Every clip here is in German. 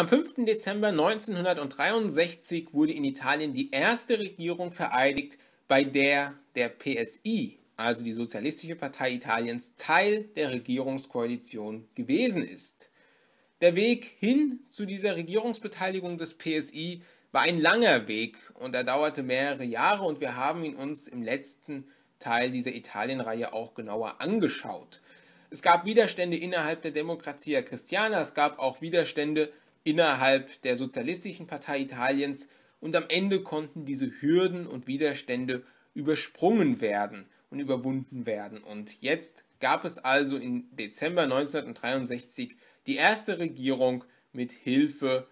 Am 5. Dezember 1963 wurde in Italien die erste Regierung vereidigt, bei der der PSI, also die Sozialistische Partei Italiens, Teil der Regierungskoalition gewesen ist. Der Weg hin zu dieser Regierungsbeteiligung des PSI war ein langer Weg und er dauerte mehrere Jahre und wir haben ihn uns im letzten Teil dieser Italienreihe auch genauer angeschaut. Es gab Widerstände innerhalb der Demokratia Christiana, es gab auch Widerstände innerhalb der Sozialistischen Partei Italiens und am Ende konnten diese Hürden und Widerstände übersprungen werden und überwunden werden. Und jetzt gab es also im Dezember 1963 die erste Regierung mit Hilfe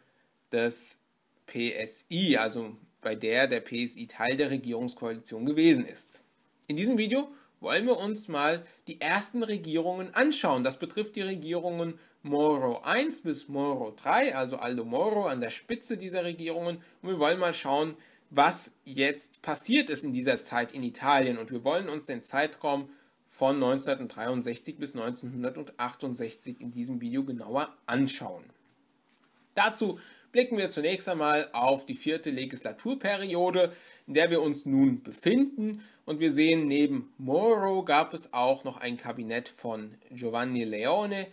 des PSI, also bei der der PSI Teil der Regierungskoalition gewesen ist. In diesem Video wollen wir uns mal die ersten Regierungen anschauen. Das betrifft die Regierungen Moro I bis Moro III, also Aldo Moro an der Spitze dieser Regierungen. Und wir wollen mal schauen, was jetzt passiert ist in dieser Zeit in Italien. Und wir wollen uns den Zeitraum von 1963 bis 1968 in diesem Video genauer anschauen. Dazu blicken wir zunächst einmal auf die vierte Legislaturperiode, in der wir uns nun befinden. Und wir sehen, neben Moro gab es auch noch ein Kabinett von Giovanni Leone.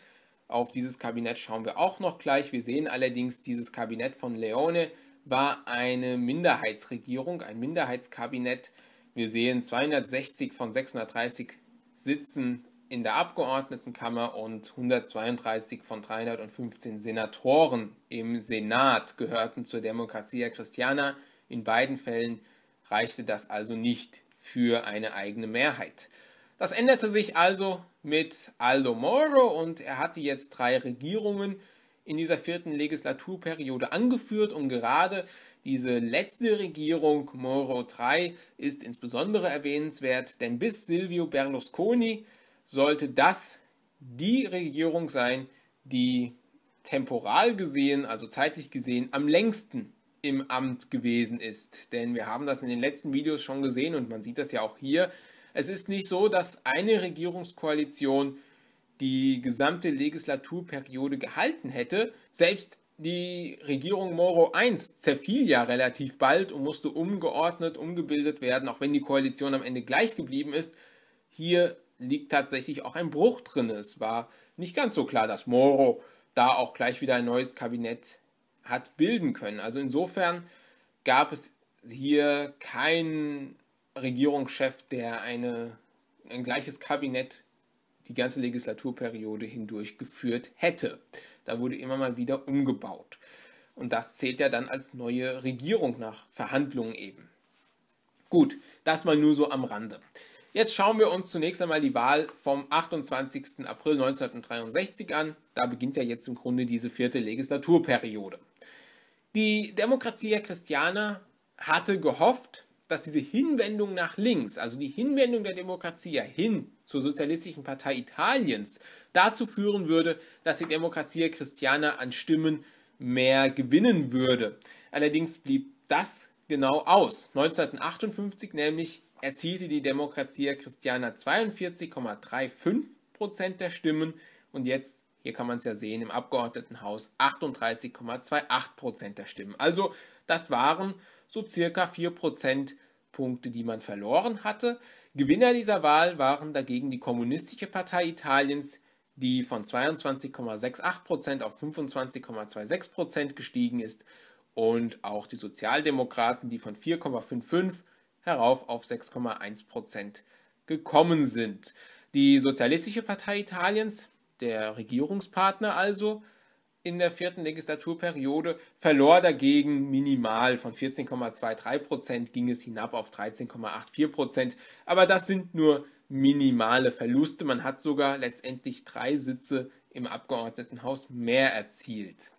Auf dieses Kabinett schauen wir auch noch gleich. Wir sehen allerdings, dieses Kabinett von Leone war eine Minderheitsregierung, ein Minderheitskabinett. Wir sehen 260 von 630 Sitzen in der Abgeordnetenkammer und 132 von 315 Senatoren im Senat gehörten zur Demokratia Christiana. In beiden Fällen reichte das also nicht für eine eigene Mehrheit. Das änderte sich also mit Aldo Moro und er hatte jetzt drei Regierungen in dieser vierten Legislaturperiode angeführt und gerade diese letzte Regierung Moro III ist insbesondere erwähnenswert, denn bis Silvio Berlusconi sollte das die Regierung sein, die temporal gesehen, also zeitlich gesehen, am längsten im Amt gewesen ist. Denn wir haben das in den letzten Videos schon gesehen und man sieht das ja auch hier. Es ist nicht so, dass eine Regierungskoalition die gesamte Legislaturperiode gehalten hätte. Selbst die Regierung Moro I zerfiel ja relativ bald und musste umgeordnet, umgebildet werden, auch wenn die Koalition am Ende gleich geblieben ist. Hier liegt tatsächlich auch ein Bruch drin. Es war nicht ganz so klar, dass Moro da auch gleich wieder ein neues Kabinett hat bilden können. Also insofern gab es hier keinen Regierungschef, der eine, ein gleiches Kabinett die ganze Legislaturperiode hindurch geführt hätte. Da wurde immer mal wieder umgebaut. Und das zählt ja dann als neue Regierung nach Verhandlungen eben. Gut, das mal nur so am Rande. Jetzt schauen wir uns zunächst einmal die Wahl vom 28. April 1963 an. Da beginnt ja jetzt im Grunde diese vierte Legislaturperiode. Die Demokratia Christiana hatte gehofft, dass diese Hinwendung nach links, also die Hinwendung der Demokratia hin zur Sozialistischen Partei Italiens, dazu führen würde, dass die Demokratia Christiana an Stimmen mehr gewinnen würde. Allerdings blieb das genau aus. 1958 nämlich erzielte die Demokratie Christiana 42,35 Prozent der Stimmen und jetzt, hier kann man es ja sehen, im Abgeordnetenhaus 38,28 Prozent der Stimmen. Also das waren so circa 4 Punkte, die man verloren hatte. Gewinner dieser Wahl waren dagegen die Kommunistische Partei Italiens, die von 22,68 auf 25,26 gestiegen ist und auch die Sozialdemokraten, die von 4,55 herauf auf 6,1 Prozent gekommen sind. Die Sozialistische Partei Italiens, der Regierungspartner also, in der vierten Legislaturperiode verlor dagegen minimal. Von 14,23 Prozent ging es hinab auf 13,84 Prozent. Aber das sind nur minimale Verluste. Man hat sogar letztendlich drei Sitze im Abgeordnetenhaus mehr erzielt.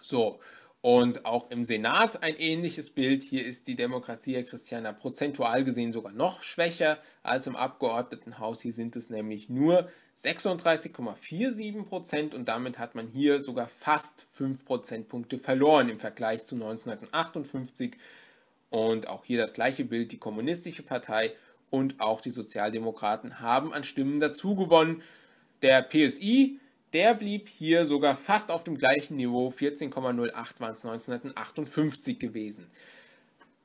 So, und auch im Senat ein ähnliches Bild. Hier ist die Demokratie, Demokratia Christiana prozentual gesehen sogar noch schwächer als im Abgeordnetenhaus. Hier sind es nämlich nur 36,47 Prozent und damit hat man hier sogar fast 5 Prozentpunkte verloren im Vergleich zu 1958. Und auch hier das gleiche Bild. Die Kommunistische Partei und auch die Sozialdemokraten haben an Stimmen dazugewonnen. Der PSI der blieb hier sogar fast auf dem gleichen Niveau, 14,08 waren es 1958 gewesen.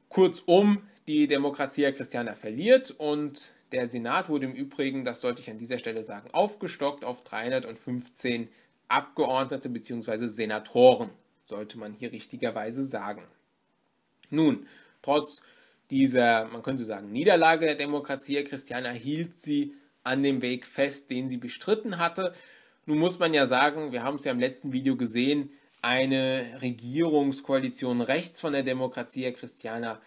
Kurzum, die Demokratia Christiana verliert und der Senat wurde im Übrigen, das sollte ich an dieser Stelle sagen, aufgestockt auf 315 Abgeordnete bzw. Senatoren, sollte man hier richtigerweise sagen. Nun, trotz dieser, man könnte sagen, Niederlage der Demokratia Christiana hielt sie an dem Weg fest, den sie bestritten hatte. Nun muss man ja sagen, wir haben es ja im letzten Video gesehen, eine Regierungskoalition rechts von der Demokratie, Herr Christianer,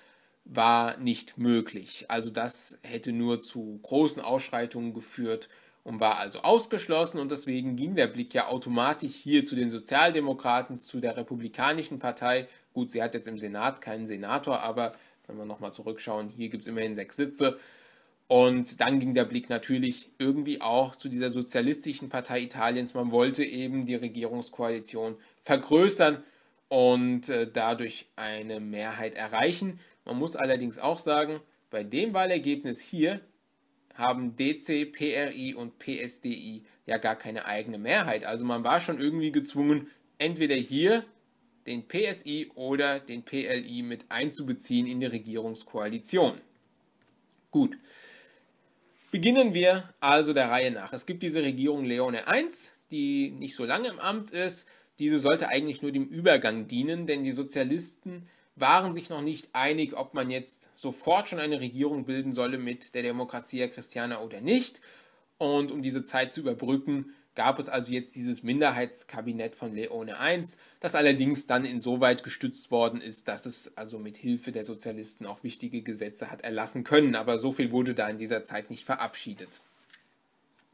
war nicht möglich. Also das hätte nur zu großen Ausschreitungen geführt und war also ausgeschlossen und deswegen ging der Blick ja automatisch hier zu den Sozialdemokraten, zu der Republikanischen Partei. Gut, sie hat jetzt im Senat keinen Senator, aber wenn wir nochmal zurückschauen, hier gibt es immerhin sechs Sitze. Und dann ging der Blick natürlich irgendwie auch zu dieser sozialistischen Partei Italiens. Man wollte eben die Regierungskoalition vergrößern und äh, dadurch eine Mehrheit erreichen. Man muss allerdings auch sagen, bei dem Wahlergebnis hier haben DC, PRI und PSDI ja gar keine eigene Mehrheit. Also man war schon irgendwie gezwungen, entweder hier den PSI oder den PLI mit einzubeziehen in die Regierungskoalition. Gut. Beginnen wir also der Reihe nach. Es gibt diese Regierung Leone I, die nicht so lange im Amt ist. Diese sollte eigentlich nur dem Übergang dienen, denn die Sozialisten waren sich noch nicht einig, ob man jetzt sofort schon eine Regierung bilden solle mit der Demokratia Christiana oder nicht. Und um diese Zeit zu überbrücken, gab es also jetzt dieses Minderheitskabinett von Leone I, das allerdings dann insoweit gestützt worden ist, dass es also mit Hilfe der Sozialisten auch wichtige Gesetze hat erlassen können, aber so viel wurde da in dieser Zeit nicht verabschiedet.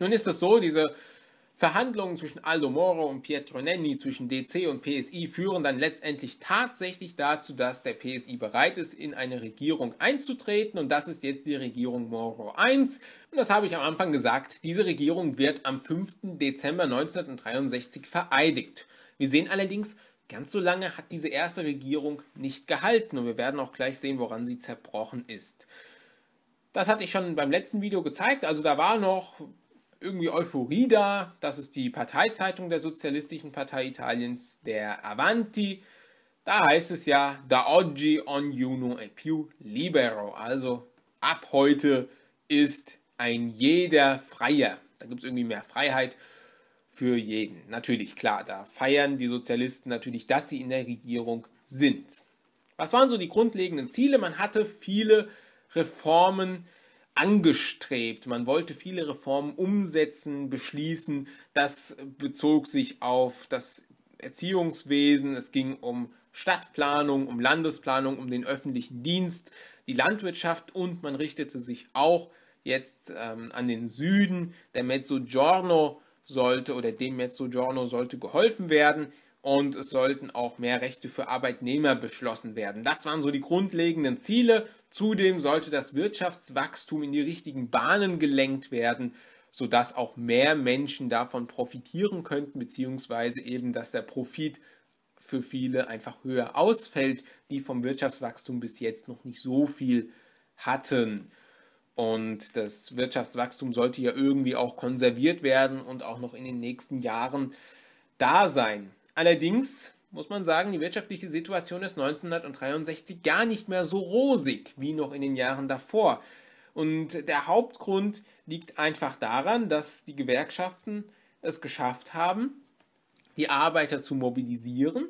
Nun ist es so, diese Verhandlungen zwischen Aldo Moro und Pietro Nenni, zwischen DC und PSI führen dann letztendlich tatsächlich dazu, dass der PSI bereit ist, in eine Regierung einzutreten. Und das ist jetzt die Regierung Moro I. Und das habe ich am Anfang gesagt, diese Regierung wird am 5. Dezember 1963 vereidigt. Wir sehen allerdings, ganz so lange hat diese erste Regierung nicht gehalten. Und wir werden auch gleich sehen, woran sie zerbrochen ist. Das hatte ich schon beim letzten Video gezeigt. Also da war noch irgendwie Euphorie da. Das ist die Parteizeitung der Sozialistischen Partei Italiens, der Avanti. Da heißt es ja, da oggi on Juno e più libero. Also ab heute ist ein jeder freier. Da gibt es irgendwie mehr Freiheit für jeden. Natürlich, klar, da feiern die Sozialisten natürlich, dass sie in der Regierung sind. Was waren so die grundlegenden Ziele? Man hatte viele Reformen angestrebt. Man wollte viele Reformen umsetzen, beschließen. Das bezog sich auf das Erziehungswesen, es ging um Stadtplanung, um Landesplanung, um den öffentlichen Dienst, die Landwirtschaft und man richtete sich auch jetzt ähm, an den Süden. Der Mezzogiorno sollte oder dem Mezzogiorno sollte geholfen werden und es sollten auch mehr Rechte für Arbeitnehmer beschlossen werden. Das waren so die grundlegenden Ziele. Zudem sollte das Wirtschaftswachstum in die richtigen Bahnen gelenkt werden, sodass auch mehr Menschen davon profitieren könnten, beziehungsweise eben, dass der Profit für viele einfach höher ausfällt, die vom Wirtschaftswachstum bis jetzt noch nicht so viel hatten. Und das Wirtschaftswachstum sollte ja irgendwie auch konserviert werden und auch noch in den nächsten Jahren da sein. Allerdings muss man sagen, die wirtschaftliche Situation ist 1963 gar nicht mehr so rosig wie noch in den Jahren davor. Und der Hauptgrund liegt einfach daran, dass die Gewerkschaften es geschafft haben, die Arbeiter zu mobilisieren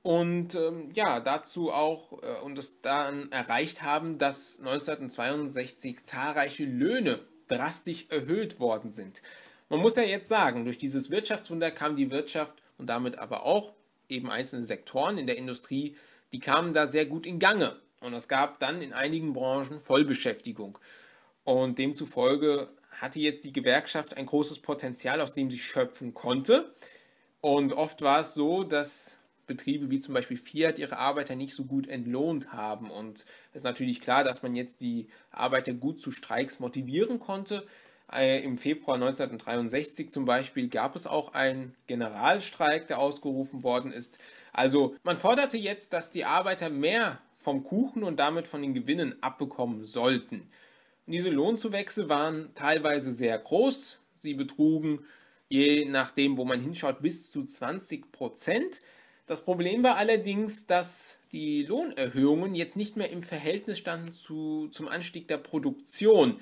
und ähm, ja, dazu auch äh, und es dann erreicht haben, dass 1962 zahlreiche Löhne drastisch erhöht worden sind. Man muss ja jetzt sagen, durch dieses Wirtschaftswunder kam die Wirtschaft und damit aber auch eben einzelne Sektoren in der Industrie, die kamen da sehr gut in Gange. Und es gab dann in einigen Branchen Vollbeschäftigung. Und demzufolge hatte jetzt die Gewerkschaft ein großes Potenzial, aus dem sie schöpfen konnte. Und oft war es so, dass Betriebe wie zum Beispiel Fiat ihre Arbeiter nicht so gut entlohnt haben. Und es ist natürlich klar, dass man jetzt die Arbeiter gut zu Streiks motivieren konnte, äh, Im Februar 1963 zum Beispiel gab es auch einen Generalstreik, der ausgerufen worden ist. Also man forderte jetzt, dass die Arbeiter mehr vom Kuchen und damit von den Gewinnen abbekommen sollten. Und diese Lohnzuwächse waren teilweise sehr groß. Sie betrugen, je nachdem, wo man hinschaut, bis zu 20 Prozent. Das Problem war allerdings, dass die Lohnerhöhungen jetzt nicht mehr im Verhältnis standen zu, zum Anstieg der Produktion.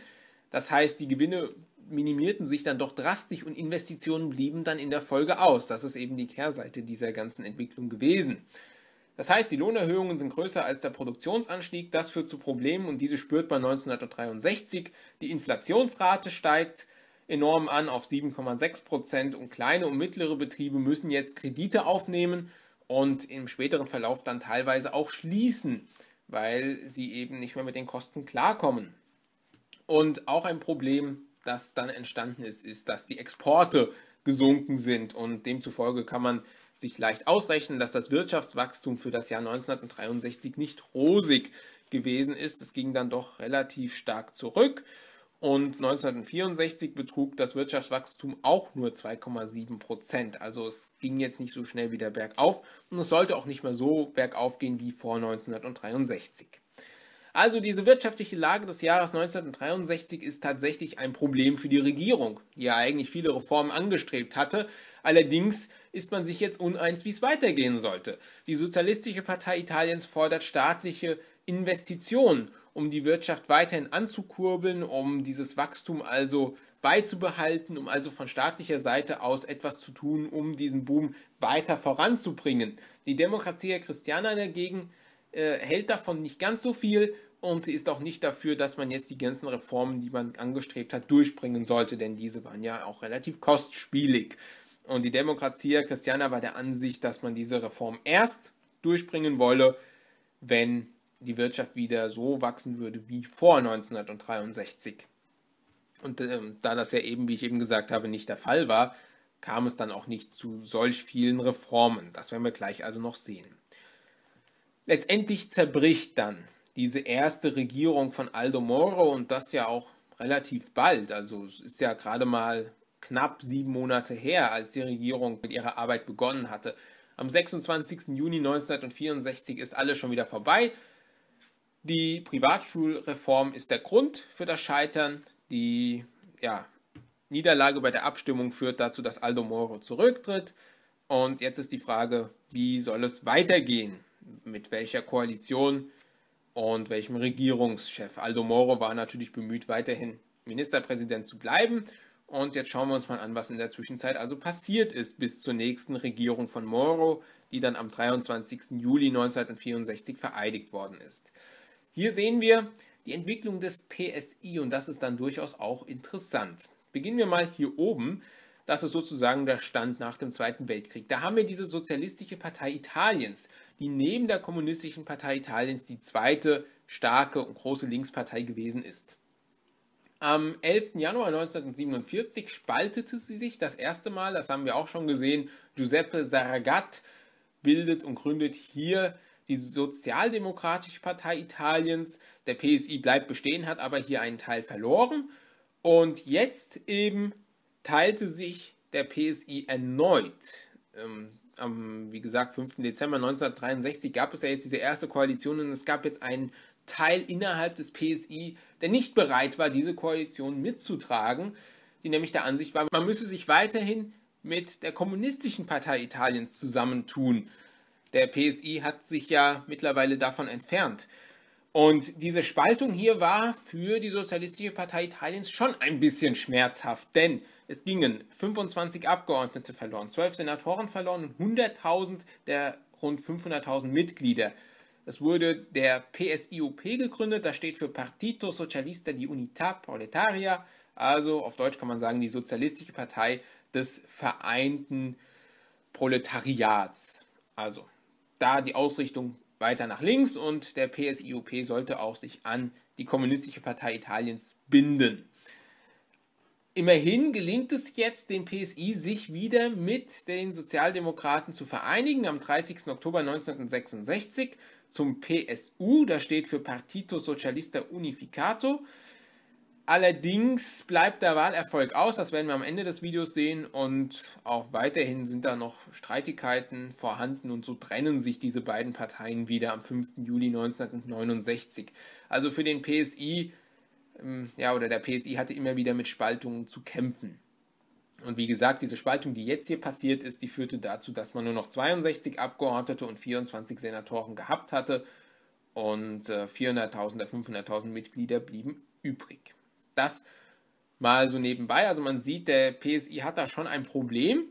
Das heißt, die Gewinne minimierten sich dann doch drastisch und Investitionen blieben dann in der Folge aus. Das ist eben die Kehrseite dieser ganzen Entwicklung gewesen. Das heißt, die Lohnerhöhungen sind größer als der Produktionsanstieg. Das führt zu Problemen und diese spürt man 1963. Die Inflationsrate steigt enorm an auf 7,6 Prozent und kleine und mittlere Betriebe müssen jetzt Kredite aufnehmen und im späteren Verlauf dann teilweise auch schließen, weil sie eben nicht mehr mit den Kosten klarkommen. Und auch ein Problem, das dann entstanden ist, ist, dass die Exporte gesunken sind und demzufolge kann man sich leicht ausrechnen, dass das Wirtschaftswachstum für das Jahr 1963 nicht rosig gewesen ist. Es ging dann doch relativ stark zurück und 1964 betrug das Wirtschaftswachstum auch nur 2,7 Prozent. Also es ging jetzt nicht so schnell wieder bergauf und es sollte auch nicht mehr so bergauf gehen wie vor 1963. Also diese wirtschaftliche Lage des Jahres 1963 ist tatsächlich ein Problem für die Regierung, die ja eigentlich viele Reformen angestrebt hatte. Allerdings ist man sich jetzt uneins, wie es weitergehen sollte. Die Sozialistische Partei Italiens fordert staatliche Investitionen, um die Wirtschaft weiterhin anzukurbeln, um dieses Wachstum also beizubehalten, um also von staatlicher Seite aus etwas zu tun, um diesen Boom weiter voranzubringen. Die Demokratia Christiana dagegen äh, hält davon nicht ganz so viel und sie ist auch nicht dafür, dass man jetzt die ganzen Reformen, die man angestrebt hat, durchbringen sollte, denn diese waren ja auch relativ kostspielig. Und die Demokratie, Christiana war der Ansicht, dass man diese Reform erst durchbringen wolle, wenn die Wirtschaft wieder so wachsen würde wie vor 1963. Und äh, da das ja eben, wie ich eben gesagt habe, nicht der Fall war, kam es dann auch nicht zu solch vielen Reformen. Das werden wir gleich also noch sehen. Letztendlich zerbricht dann diese erste Regierung von Aldo Moro und das ja auch relativ bald. Also es ist ja gerade mal knapp sieben Monate her, als die Regierung mit ihrer Arbeit begonnen hatte. Am 26. Juni 1964 ist alles schon wieder vorbei. Die Privatschulreform ist der Grund für das Scheitern. Die ja, Niederlage bei der Abstimmung führt dazu, dass Aldo Moro zurücktritt. Und jetzt ist die Frage, wie soll es weitergehen? mit welcher Koalition und welchem Regierungschef. Aldo Moro war natürlich bemüht, weiterhin Ministerpräsident zu bleiben. Und jetzt schauen wir uns mal an, was in der Zwischenzeit also passiert ist bis zur nächsten Regierung von Moro, die dann am 23. Juli 1964 vereidigt worden ist. Hier sehen wir die Entwicklung des PSI und das ist dann durchaus auch interessant. Beginnen wir mal hier oben. Das ist sozusagen der Stand nach dem Zweiten Weltkrieg. Da haben wir diese Sozialistische Partei Italiens, die neben der Kommunistischen Partei Italiens die zweite starke und große Linkspartei gewesen ist. Am 11. Januar 1947 spaltete sie sich das erste Mal, das haben wir auch schon gesehen. Giuseppe Saragat bildet und gründet hier die Sozialdemokratische Partei Italiens. Der PSI bleibt bestehen, hat aber hier einen Teil verloren. Und jetzt eben teilte sich der PSI erneut. Ähm, am, wie gesagt, 5. Dezember 1963 gab es ja jetzt diese erste Koalition und es gab jetzt einen Teil innerhalb des PSI, der nicht bereit war, diese Koalition mitzutragen, die nämlich der Ansicht war, man müsse sich weiterhin mit der Kommunistischen Partei Italiens zusammentun. Der PSI hat sich ja mittlerweile davon entfernt. Und diese Spaltung hier war für die Sozialistische Partei Italiens schon ein bisschen schmerzhaft, denn es gingen 25 Abgeordnete verloren, 12 Senatoren verloren und 100.000 der rund 500.000 Mitglieder. Es wurde der PSIOP gegründet, das steht für Partito Socialista di Unità Proletaria, also auf Deutsch kann man sagen die Sozialistische Partei des vereinten Proletariats. Also da die Ausrichtung weiter nach links und der PSIOP sollte auch sich an die Kommunistische Partei Italiens binden. Immerhin gelingt es jetzt dem PSI, sich wieder mit den Sozialdemokraten zu vereinigen am 30. Oktober 1966 zum PSU, da steht für Partito Socialista Unificato. Allerdings bleibt der Wahlerfolg aus, das werden wir am Ende des Videos sehen und auch weiterhin sind da noch Streitigkeiten vorhanden und so trennen sich diese beiden Parteien wieder am 5. Juli 1969. Also für den PSI ähm, ja, oder der PSI hatte immer wieder mit Spaltungen zu kämpfen. Und wie gesagt, diese Spaltung, die jetzt hier passiert ist, die führte dazu, dass man nur noch 62 Abgeordnete und 24 Senatoren gehabt hatte und 400.000 oder 500.000 Mitglieder blieben übrig. Das mal so nebenbei. Also man sieht, der PSI hat da schon ein Problem.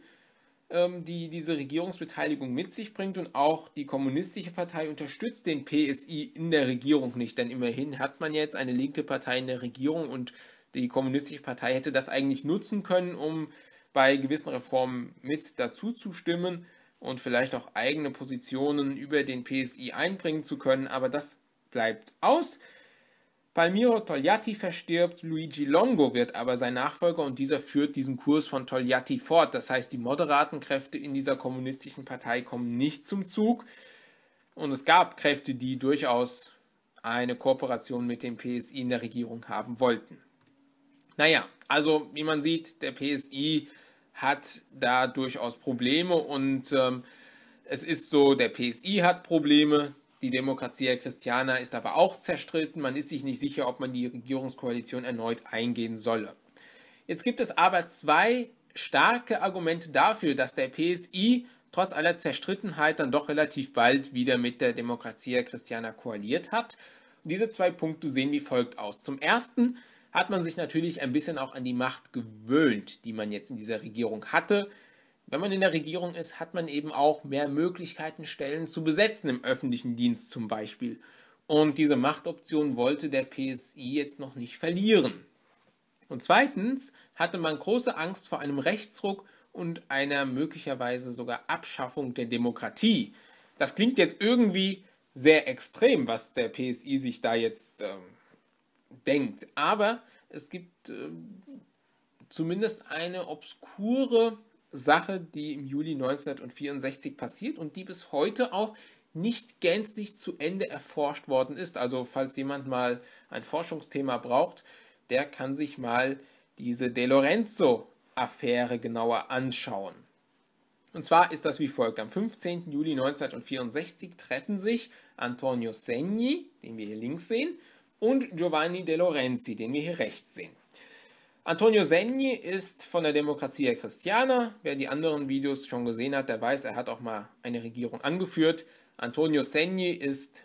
Ähm, die diese Regierungsbeteiligung mit sich bringt und auch die kommunistische Partei unterstützt den PSI in der Regierung nicht, denn immerhin hat man jetzt eine linke Partei in der Regierung und die kommunistische Partei hätte das eigentlich nutzen können, um bei gewissen Reformen mit dazu zu stimmen und vielleicht auch eigene Positionen über den PSI einbringen zu können, aber das bleibt aus. Palmiro Togliatti verstirbt, Luigi Longo wird aber sein Nachfolger und dieser führt diesen Kurs von Togliatti fort. Das heißt, die moderaten Kräfte in dieser kommunistischen Partei kommen nicht zum Zug. Und es gab Kräfte, die durchaus eine Kooperation mit dem PSI in der Regierung haben wollten. Naja, also wie man sieht, der PSI hat da durchaus Probleme und ähm, es ist so, der PSI hat Probleme, die Demokratia Christiana ist aber auch zerstritten. Man ist sich nicht sicher, ob man die Regierungskoalition erneut eingehen solle. Jetzt gibt es aber zwei starke Argumente dafür, dass der PSI trotz aller Zerstrittenheit dann doch relativ bald wieder mit der Demokratia Christiana koaliert hat. Und diese zwei Punkte sehen wie folgt aus. Zum ersten hat man sich natürlich ein bisschen auch an die Macht gewöhnt, die man jetzt in dieser Regierung hatte wenn man in der Regierung ist, hat man eben auch mehr Möglichkeiten, Stellen zu besetzen im öffentlichen Dienst zum Beispiel. Und diese Machtoption wollte der PSI jetzt noch nicht verlieren. Und zweitens hatte man große Angst vor einem Rechtsruck und einer möglicherweise sogar Abschaffung der Demokratie. Das klingt jetzt irgendwie sehr extrem, was der PSI sich da jetzt ähm, denkt. Aber es gibt äh, zumindest eine obskure Sache, die im Juli 1964 passiert und die bis heute auch nicht gänzlich zu Ende erforscht worden ist. Also falls jemand mal ein Forschungsthema braucht, der kann sich mal diese De Lorenzo-Affäre genauer anschauen. Und zwar ist das wie folgt. Am 15. Juli 1964 treffen sich Antonio Segni, den wir hier links sehen, und Giovanni De Lorenzi, den wir hier rechts sehen. Antonio Senni ist von der Demokratia Christiana. Wer die anderen Videos schon gesehen hat, der weiß, er hat auch mal eine Regierung angeführt. Antonio Senni ist,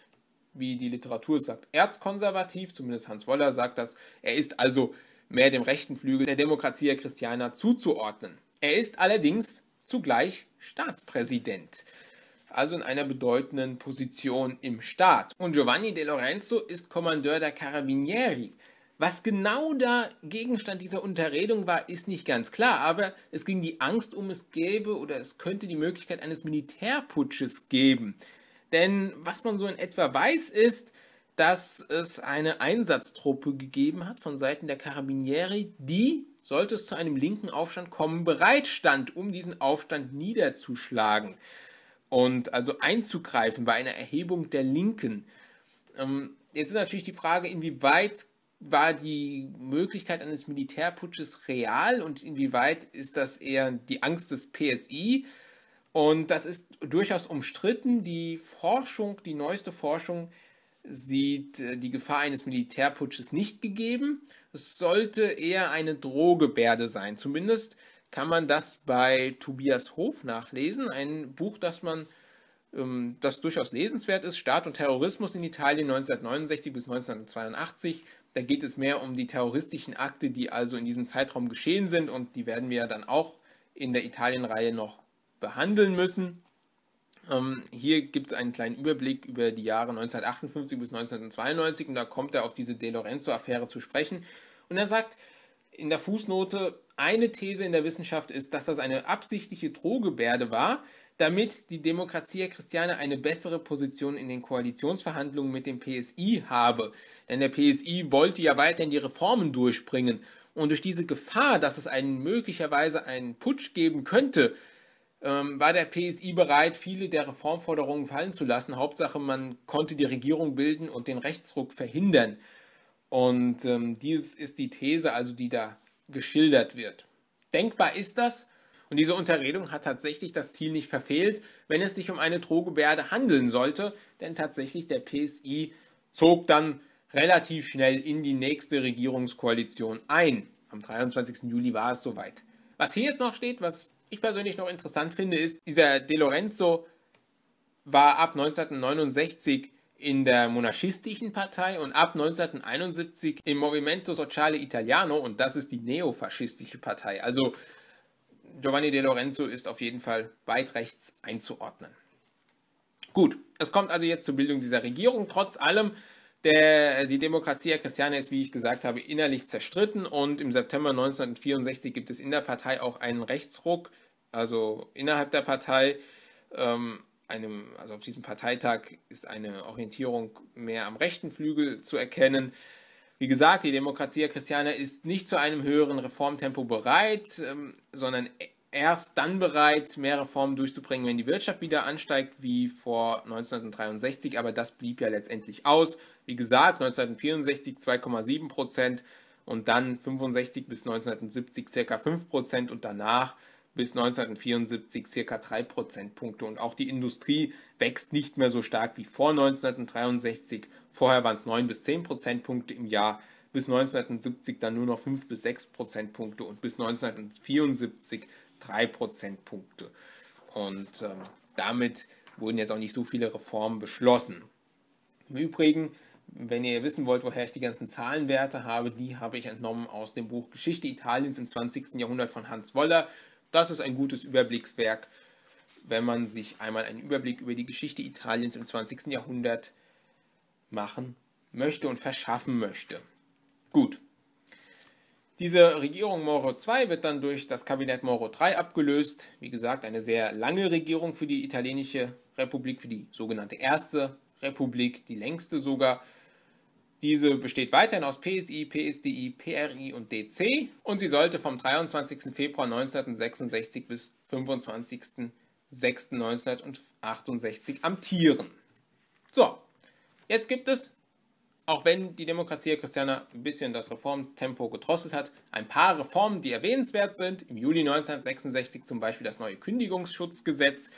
wie die Literatur sagt, erzkonservativ, zumindest Hans Woller sagt das. Er ist also mehr dem rechten Flügel der Demokratia Christiana zuzuordnen. Er ist allerdings zugleich Staatspräsident, also in einer bedeutenden Position im Staat. Und Giovanni De Lorenzo ist Kommandeur der Carabinieri. Was genau da Gegenstand dieser Unterredung war, ist nicht ganz klar, aber es ging die Angst um, es gäbe oder es könnte die Möglichkeit eines Militärputsches geben. Denn was man so in etwa weiß, ist, dass es eine Einsatztruppe gegeben hat von Seiten der Carabinieri, die, sollte es zu einem linken Aufstand kommen, bereitstand, um diesen Aufstand niederzuschlagen und also einzugreifen bei einer Erhebung der Linken. Ähm, jetzt ist natürlich die Frage, inwieweit war die Möglichkeit eines Militärputsches real und inwieweit ist das eher die Angst des PSI? Und das ist durchaus umstritten. Die Forschung, die neueste Forschung, sieht äh, die Gefahr eines Militärputsches nicht gegeben. Es sollte eher eine Drohgebärde sein. Zumindest kann man das bei Tobias Hof nachlesen, ein Buch, das man ähm, das durchaus lesenswert ist, Staat und Terrorismus in Italien 1969 bis 1982, da geht es mehr um die terroristischen Akte, die also in diesem Zeitraum geschehen sind und die werden wir ja dann auch in der Italien-Reihe noch behandeln müssen. Ähm, hier gibt es einen kleinen Überblick über die Jahre 1958 bis 1992 und da kommt er auf diese De Lorenzo-Affäre zu sprechen. Und er sagt in der Fußnote, eine These in der Wissenschaft ist, dass das eine absichtliche Drohgebärde war, damit die Demokratia Christiane eine bessere Position in den Koalitionsverhandlungen mit dem PSI habe. Denn der PSI wollte ja weiterhin die Reformen durchbringen. Und durch diese Gefahr, dass es einen möglicherweise einen Putsch geben könnte, ähm, war der PSI bereit, viele der Reformforderungen fallen zu lassen. Hauptsache, man konnte die Regierung bilden und den Rechtsruck verhindern. Und ähm, dies ist die These, also die da geschildert wird. Denkbar ist das, und diese Unterredung hat tatsächlich das Ziel nicht verfehlt, wenn es sich um eine Drohgebärde handeln sollte, denn tatsächlich der PSI zog dann relativ schnell in die nächste Regierungskoalition ein. Am 23. Juli war es soweit. Was hier jetzt noch steht, was ich persönlich noch interessant finde, ist, dieser De Lorenzo war ab 1969 in der monarchistischen Partei und ab 1971 im Movimento Sociale Italiano und das ist die neofaschistische Partei. Also Giovanni De Lorenzo ist auf jeden Fall weit rechts einzuordnen. Gut, es kommt also jetzt zur Bildung dieser Regierung. Trotz allem, der, die Demokratia Christiane ist, wie ich gesagt habe, innerlich zerstritten und im September 1964 gibt es in der Partei auch einen Rechtsruck, also innerhalb der Partei. Ähm, einem, also auf diesem Parteitag ist eine Orientierung mehr am rechten Flügel zu erkennen. Wie gesagt, die Demokratia Christiana ist nicht zu einem höheren Reformtempo bereit, ähm, sondern erst dann bereit, mehr Reformen durchzubringen, wenn die Wirtschaft wieder ansteigt, wie vor 1963. Aber das blieb ja letztendlich aus. Wie gesagt, 1964 2,7 Prozent und dann 65 bis 1970 circa 5 Prozent und danach bis 1974 circa 3 Prozentpunkte. Und auch die Industrie wächst nicht mehr so stark wie vor 1963 Vorher waren es 9 bis 10 Prozentpunkte im Jahr, bis 1970 dann nur noch 5 bis 6 Prozentpunkte und bis 1974 3 Prozentpunkte. Und ähm, damit wurden jetzt auch nicht so viele Reformen beschlossen. Im Übrigen, wenn ihr wissen wollt, woher ich die ganzen Zahlenwerte habe, die habe ich entnommen aus dem Buch Geschichte Italiens im 20. Jahrhundert von Hans Woller. Das ist ein gutes Überblickswerk, wenn man sich einmal einen Überblick über die Geschichte Italiens im 20. Jahrhundert machen möchte und verschaffen möchte. Gut. Diese Regierung Moro II wird dann durch das Kabinett Moro III abgelöst. Wie gesagt, eine sehr lange Regierung für die italienische Republik, für die sogenannte Erste Republik, die längste sogar. Diese besteht weiterhin aus PSI, PSDI, PRI und DC und sie sollte vom 23. Februar 1966 bis 25.06.1968 amtieren. So, Jetzt gibt es, auch wenn die Demokratie Christiana ein bisschen das Reformtempo gedrosselt hat, ein paar Reformen, die erwähnenswert sind. Im Juli 1966 zum Beispiel das neue Kündigungsschutzgesetz,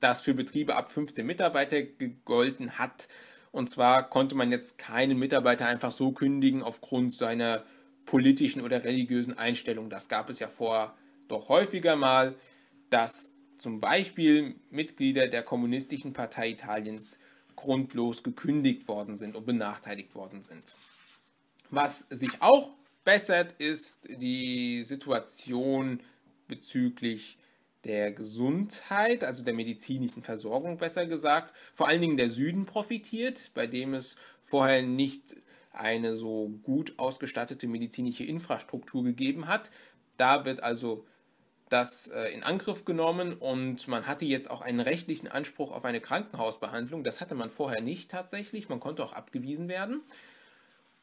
das für Betriebe ab 15 Mitarbeiter gegolten hat. Und zwar konnte man jetzt keinen Mitarbeiter einfach so kündigen aufgrund seiner politischen oder religiösen Einstellung. Das gab es ja vor doch häufiger mal, dass zum Beispiel Mitglieder der Kommunistischen Partei Italiens grundlos gekündigt worden sind und benachteiligt worden sind. Was sich auch bessert, ist die Situation bezüglich der Gesundheit, also der medizinischen Versorgung besser gesagt. Vor allen Dingen der Süden profitiert, bei dem es vorher nicht eine so gut ausgestattete medizinische Infrastruktur gegeben hat. Da wird also das äh, in Angriff genommen und man hatte jetzt auch einen rechtlichen Anspruch auf eine Krankenhausbehandlung. Das hatte man vorher nicht tatsächlich. Man konnte auch abgewiesen werden.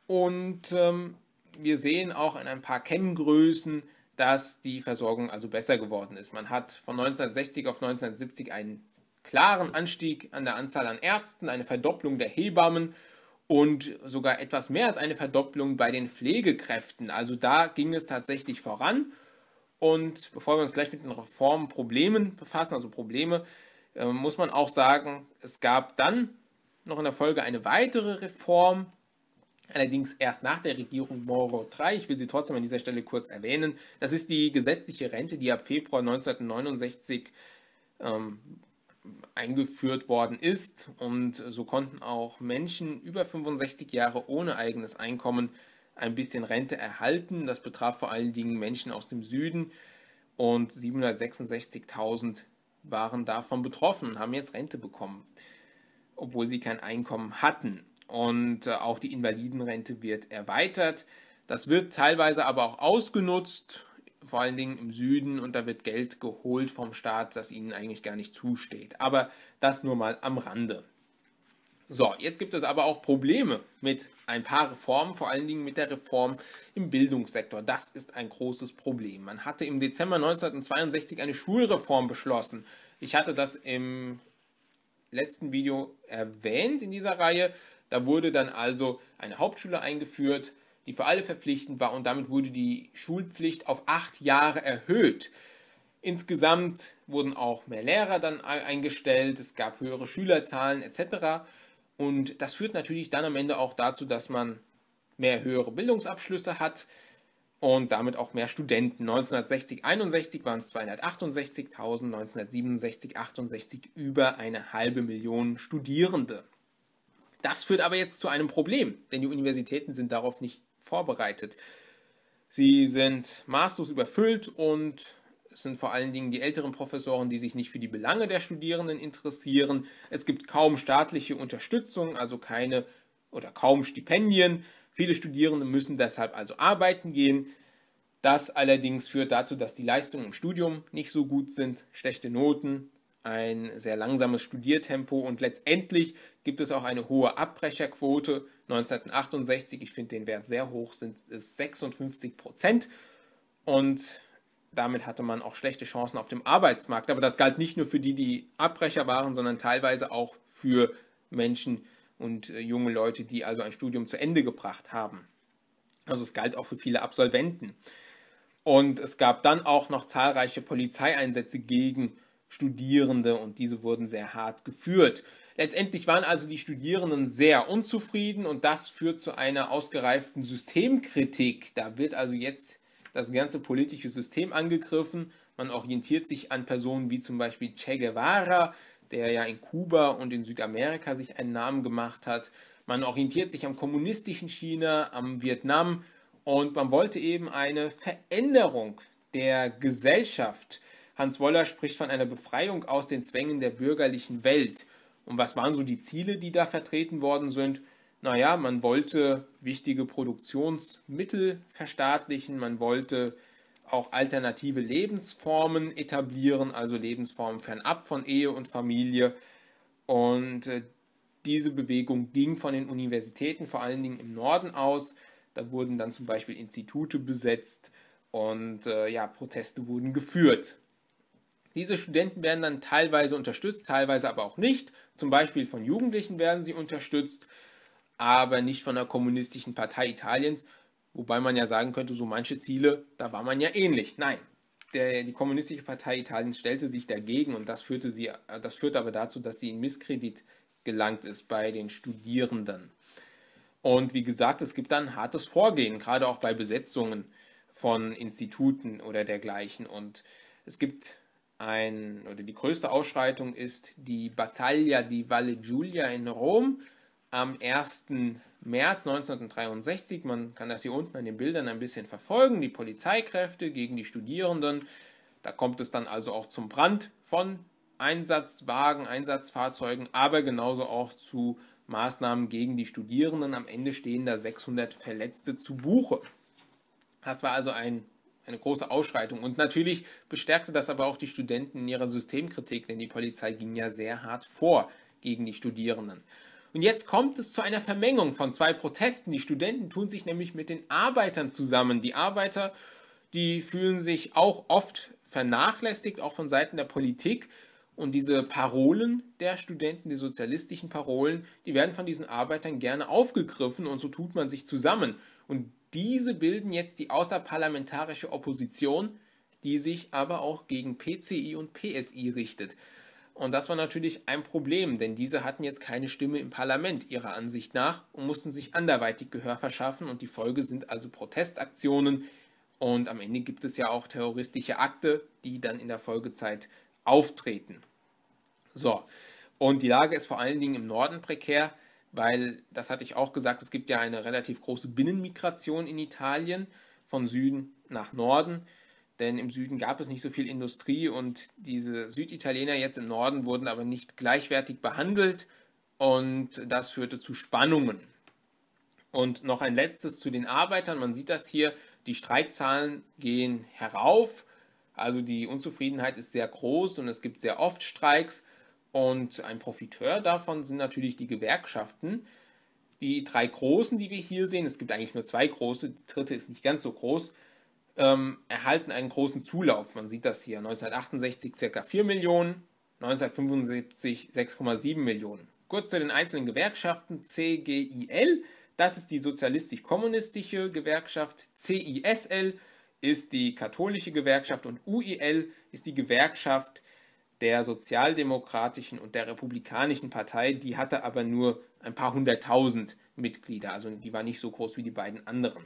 Und ähm, wir sehen auch in ein paar Kenngrößen, dass die Versorgung also besser geworden ist. Man hat von 1960 auf 1970 einen klaren Anstieg an der Anzahl an Ärzten, eine Verdopplung der Hebammen und sogar etwas mehr als eine Verdopplung bei den Pflegekräften. Also da ging es tatsächlich voran. Und bevor wir uns gleich mit den Reformproblemen befassen, also Probleme, ähm, muss man auch sagen, es gab dann noch in der Folge eine weitere Reform, allerdings erst nach der Regierung Moro III. Ich will sie trotzdem an dieser Stelle kurz erwähnen. Das ist die gesetzliche Rente, die ab Februar 1969 ähm, eingeführt worden ist. Und so konnten auch Menschen über 65 Jahre ohne eigenes Einkommen ein bisschen Rente erhalten. Das betraf vor allen Dingen Menschen aus dem Süden und 766.000 waren davon betroffen, haben jetzt Rente bekommen, obwohl sie kein Einkommen hatten. Und äh, auch die Invalidenrente wird erweitert. Das wird teilweise aber auch ausgenutzt, vor allen Dingen im Süden, und da wird Geld geholt vom Staat, das ihnen eigentlich gar nicht zusteht. Aber das nur mal am Rande. So, jetzt gibt es aber auch Probleme mit ein paar Reformen, vor allen Dingen mit der Reform im Bildungssektor. Das ist ein großes Problem. Man hatte im Dezember 1962 eine Schulreform beschlossen. Ich hatte das im letzten Video erwähnt in dieser Reihe. Da wurde dann also eine Hauptschule eingeführt, die für alle verpflichtend war und damit wurde die Schulpflicht auf acht Jahre erhöht. Insgesamt wurden auch mehr Lehrer dann eingestellt, es gab höhere Schülerzahlen etc. Und das führt natürlich dann am Ende auch dazu, dass man mehr höhere Bildungsabschlüsse hat und damit auch mehr Studenten. 1960, 61 waren es 268.000, 1967, 68 über eine halbe Million Studierende. Das führt aber jetzt zu einem Problem, denn die Universitäten sind darauf nicht vorbereitet. Sie sind maßlos überfüllt und es sind vor allen Dingen die älteren Professoren, die sich nicht für die Belange der Studierenden interessieren. Es gibt kaum staatliche Unterstützung, also keine oder kaum Stipendien. Viele Studierende müssen deshalb also arbeiten gehen. Das allerdings führt dazu, dass die Leistungen im Studium nicht so gut sind, schlechte Noten, ein sehr langsames Studiertempo und letztendlich gibt es auch eine hohe Abbrecherquote. 1968, ich finde den Wert sehr hoch, sind es 56 Prozent. Und damit hatte man auch schlechte Chancen auf dem Arbeitsmarkt. Aber das galt nicht nur für die, die Abbrecher waren, sondern teilweise auch für Menschen und äh, junge Leute, die also ein Studium zu Ende gebracht haben. Also es galt auch für viele Absolventen. Und es gab dann auch noch zahlreiche Polizeieinsätze gegen Studierende und diese wurden sehr hart geführt. Letztendlich waren also die Studierenden sehr unzufrieden und das führt zu einer ausgereiften Systemkritik. Da wird also jetzt das ganze politische System angegriffen. Man orientiert sich an Personen wie zum Beispiel Che Guevara, der ja in Kuba und in Südamerika sich einen Namen gemacht hat. Man orientiert sich am kommunistischen China, am Vietnam und man wollte eben eine Veränderung der Gesellschaft. Hans Woller spricht von einer Befreiung aus den Zwängen der bürgerlichen Welt. Und was waren so die Ziele, die da vertreten worden sind? naja, man wollte wichtige Produktionsmittel verstaatlichen, man wollte auch alternative Lebensformen etablieren, also Lebensformen fernab von Ehe und Familie. Und äh, diese Bewegung ging von den Universitäten, vor allen Dingen im Norden aus. Da wurden dann zum Beispiel Institute besetzt und äh, ja, Proteste wurden geführt. Diese Studenten werden dann teilweise unterstützt, teilweise aber auch nicht. Zum Beispiel von Jugendlichen werden sie unterstützt aber nicht von der kommunistischen Partei Italiens. Wobei man ja sagen könnte, so manche Ziele, da war man ja ähnlich. Nein, der, die kommunistische Partei Italiens stellte sich dagegen und das führte, sie, das führte aber dazu, dass sie in Misskredit gelangt ist bei den Studierenden. Und wie gesagt, es gibt dann hartes Vorgehen, gerade auch bei Besetzungen von Instituten oder dergleichen. Und es gibt ein, oder die größte Ausschreitung ist die Battaglia di Valle Giulia in Rom am 1. März 1963. Man kann das hier unten an den Bildern ein bisschen verfolgen. Die Polizeikräfte gegen die Studierenden. Da kommt es dann also auch zum Brand von Einsatzwagen, Einsatzfahrzeugen, aber genauso auch zu Maßnahmen gegen die Studierenden. Am Ende stehen da 600 Verletzte zu Buche. Das war also ein, eine große Ausschreitung. Und natürlich bestärkte das aber auch die Studenten in ihrer Systemkritik, denn die Polizei ging ja sehr hart vor gegen die Studierenden. Und jetzt kommt es zu einer Vermengung von zwei Protesten. Die Studenten tun sich nämlich mit den Arbeitern zusammen. Die Arbeiter, die fühlen sich auch oft vernachlässigt, auch von Seiten der Politik. Und diese Parolen der Studenten, die sozialistischen Parolen, die werden von diesen Arbeitern gerne aufgegriffen und so tut man sich zusammen. Und diese bilden jetzt die außerparlamentarische Opposition, die sich aber auch gegen PCI und PSI richtet. Und das war natürlich ein Problem, denn diese hatten jetzt keine Stimme im Parlament ihrer Ansicht nach und mussten sich anderweitig Gehör verschaffen und die Folge sind also Protestaktionen und am Ende gibt es ja auch terroristische Akte, die dann in der Folgezeit auftreten. So, und die Lage ist vor allen Dingen im Norden prekär, weil, das hatte ich auch gesagt, es gibt ja eine relativ große Binnenmigration in Italien von Süden nach Norden denn im Süden gab es nicht so viel Industrie und diese Süditaliener jetzt im Norden wurden aber nicht gleichwertig behandelt und das führte zu Spannungen. Und noch ein letztes zu den Arbeitern. Man sieht das hier, die Streikzahlen gehen herauf. Also die Unzufriedenheit ist sehr groß und es gibt sehr oft Streiks. Und ein Profiteur davon sind natürlich die Gewerkschaften. Die drei großen, die wir hier sehen, es gibt eigentlich nur zwei große, die dritte ist nicht ganz so groß, ähm, erhalten einen großen Zulauf. Man sieht das hier. 1968 circa 4 Millionen, 1975 6,7 Millionen. Kurz zu den einzelnen Gewerkschaften. CGIL, das ist die sozialistisch-kommunistische Gewerkschaft. CISL ist die katholische Gewerkschaft und UIL ist die Gewerkschaft der sozialdemokratischen und der republikanischen Partei. Die hatte aber nur ein paar hunderttausend Mitglieder, also die war nicht so groß wie die beiden anderen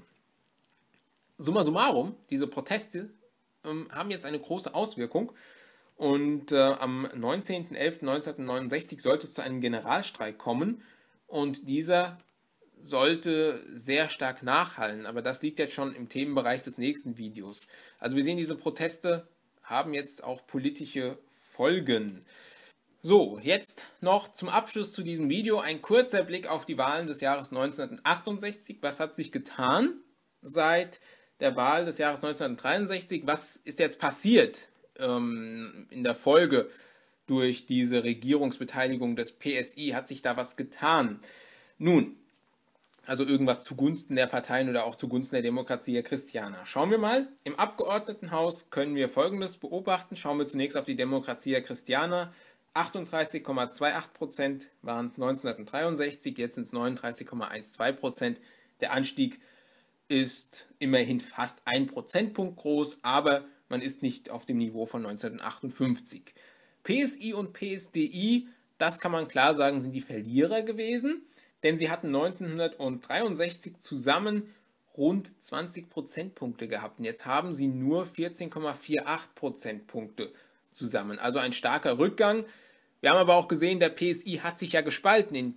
summa summarum, diese Proteste ähm, haben jetzt eine große Auswirkung. Und äh, am 19.11.1969 sollte es zu einem Generalstreik kommen. Und dieser sollte sehr stark nachhallen. Aber das liegt jetzt schon im Themenbereich des nächsten Videos. Also wir sehen, diese Proteste haben jetzt auch politische Folgen. So, jetzt noch zum Abschluss zu diesem Video ein kurzer Blick auf die Wahlen des Jahres 1968. Was hat sich getan seit der Wahl des Jahres 1963. Was ist jetzt passiert ähm, in der Folge durch diese Regierungsbeteiligung des PSI? Hat sich da was getan? Nun, also irgendwas zugunsten der Parteien oder auch zugunsten der Demokratie, Demokratia Christiana. Schauen wir mal. Im Abgeordnetenhaus können wir Folgendes beobachten. Schauen wir zunächst auf die Demokratie, Demokratia Christiana. 38,28 Prozent waren es 1963, jetzt sind es 39,12 Prozent. Der Anstieg ist immerhin fast ein Prozentpunkt groß, aber man ist nicht auf dem Niveau von 1958. PSI und PSDI, das kann man klar sagen, sind die Verlierer gewesen, denn sie hatten 1963 zusammen rund 20 Prozentpunkte gehabt. Und jetzt haben sie nur 14,48 Prozentpunkte zusammen. Also ein starker Rückgang. Wir haben aber auch gesehen, der PSI hat sich ja gespalten in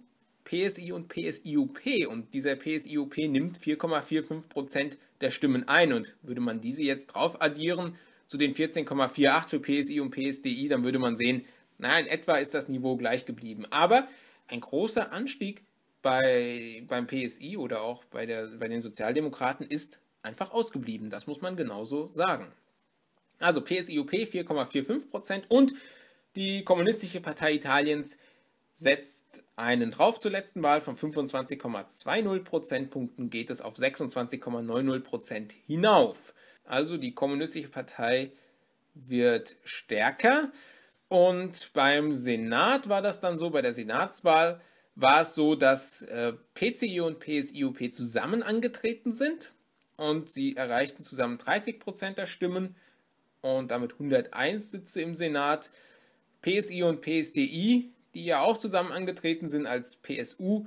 PSI und PSIUP und dieser PSIUP nimmt 4,45% der Stimmen ein und würde man diese jetzt drauf addieren zu den 14,48 für PSI und PSDI, dann würde man sehen, nein, etwa ist das Niveau gleich geblieben. Aber ein großer Anstieg bei, beim PSI oder auch bei, der, bei den Sozialdemokraten ist einfach ausgeblieben. Das muss man genauso sagen. Also PSIUP 4,45% und die Kommunistische Partei Italiens setzt einen drauf zur letzten Wahl von 25,20 Prozentpunkten geht es auf 26,90 Prozent hinauf. Also die Kommunistische Partei wird stärker. Und beim Senat war das dann so, bei der Senatswahl war es so, dass äh, PCI und PSIUP zusammen angetreten sind und sie erreichten zusammen 30 Prozent der Stimmen und damit 101 Sitze im Senat. PSI und PSDI die ja auch zusammen angetreten sind als PSU,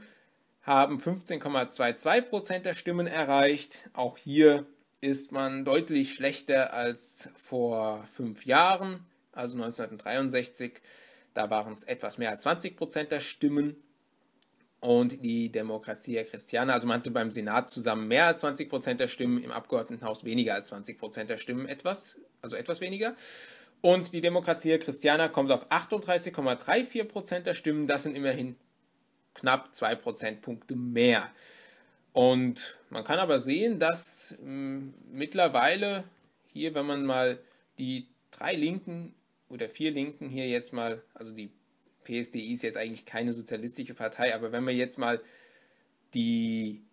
haben 15,22 der Stimmen erreicht. Auch hier ist man deutlich schlechter als vor fünf Jahren, also 1963. Da waren es etwas mehr als 20 der Stimmen. Und die Demokratie Christiana, also man hatte beim Senat zusammen mehr als 20 der Stimmen, im Abgeordnetenhaus weniger als 20 der Stimmen etwas, also etwas weniger. Und die Demokratie Christiana kommt auf 38,34 der Stimmen. Das sind immerhin knapp 2 Prozentpunkte mehr. Und man kann aber sehen, dass ähm, mittlerweile hier, wenn man mal die drei Linken oder vier Linken hier jetzt mal, also die PSDI ist jetzt eigentlich keine sozialistische Partei, aber wenn wir jetzt mal die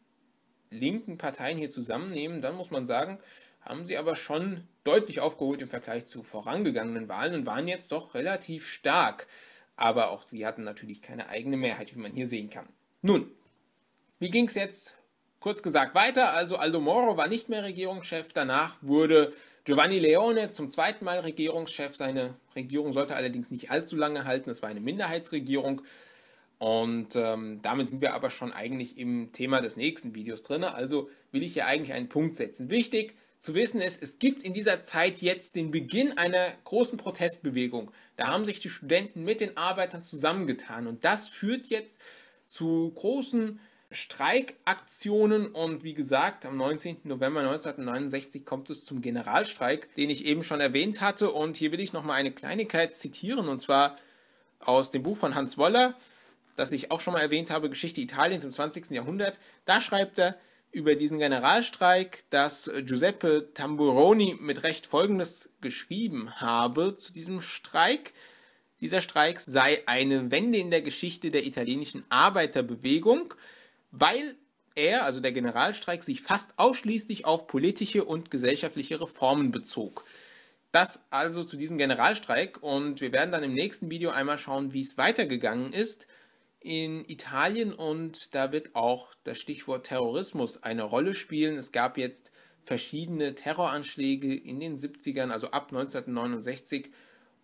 linken Parteien hier zusammennehmen, dann muss man sagen, haben sie aber schon deutlich aufgeholt im Vergleich zu vorangegangenen Wahlen und waren jetzt doch relativ stark. Aber auch sie hatten natürlich keine eigene Mehrheit, wie man hier sehen kann. Nun, wie ging es jetzt kurz gesagt weiter? Also Aldo Moro war nicht mehr Regierungschef, danach wurde Giovanni Leone zum zweiten Mal Regierungschef. Seine Regierung sollte allerdings nicht allzu lange halten, es war eine Minderheitsregierung. Und ähm, damit sind wir aber schon eigentlich im Thema des nächsten Videos drin. Also will ich hier eigentlich einen Punkt setzen. Wichtig, zu wissen ist, es gibt in dieser Zeit jetzt den Beginn einer großen Protestbewegung. Da haben sich die Studenten mit den Arbeitern zusammengetan und das führt jetzt zu großen Streikaktionen und wie gesagt, am 19. November 1969 kommt es zum Generalstreik, den ich eben schon erwähnt hatte und hier will ich nochmal eine Kleinigkeit zitieren und zwar aus dem Buch von Hans Woller, das ich auch schon mal erwähnt habe, Geschichte Italiens im 20. Jahrhundert. Da schreibt er, über diesen Generalstreik, dass Giuseppe Tamburoni mit Recht Folgendes geschrieben habe zu diesem Streik. Dieser Streik sei eine Wende in der Geschichte der italienischen Arbeiterbewegung, weil er, also der Generalstreik, sich fast ausschließlich auf politische und gesellschaftliche Reformen bezog. Das also zu diesem Generalstreik und wir werden dann im nächsten Video einmal schauen, wie es weitergegangen ist in Italien und da wird auch das Stichwort Terrorismus eine Rolle spielen. Es gab jetzt verschiedene Terroranschläge in den 70ern, also ab 1969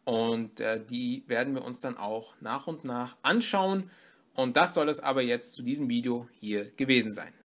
und äh, die werden wir uns dann auch nach und nach anschauen. Und das soll es aber jetzt zu diesem Video hier gewesen sein.